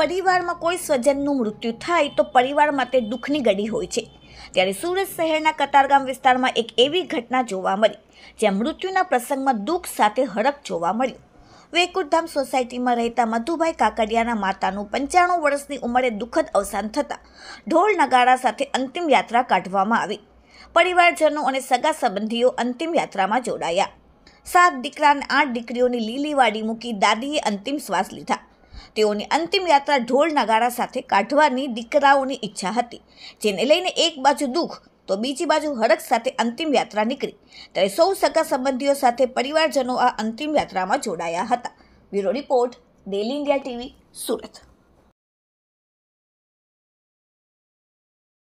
પરિવારમાં કોઈ સ્વજનનું મૃત્યુ થાય તો પરિવાર માટે દુઃખની ઘડી હોય છે ત્યારે સુરત શહેરના કતારગામ વિસ્તારમાં એક એવી ઘટના જોવા મળી જ્યાં મૃત્યુના પ્રસંગમાં દુઃખ સાથે હરખ જોવા મળ્યું વૈકુંઠધામ સોસાયટીમાં રહેતા મધુભાઈ કાકડિયાના માતાનું પંચાણું વર્ષની ઉંમરે દુઃખદ અવસાન થતાં ઢોલ નગારા સાથે અંતિમ યાત્રા કાઢવામાં આવી પરિવારજનો અને સગા સંબંધીઓ અંતિમ યાત્રામાં જોડાયા સાત દીકરા અને આઠ દીકરીઓની લીલીવાડી મૂકી દાદીએ અંતિમ શ્વાસ લીધા તેઓની અંતિમ યાત્રા ઢોલ નગારા સાથે કાઢવાની દીકરાઓની ઈચ્છા હતી જેને લઈને એક બાજુ દુઃખ તો બીજી બાજુ હરખ સાથે અંતિમ યાત્રા નીકળી ત્યારે સૌ સગા સંબંધીઓ સાથે પરિવારજનો આ અંતિમ યાત્રામાં જોડાયા હતા bureau report daily India TV Surat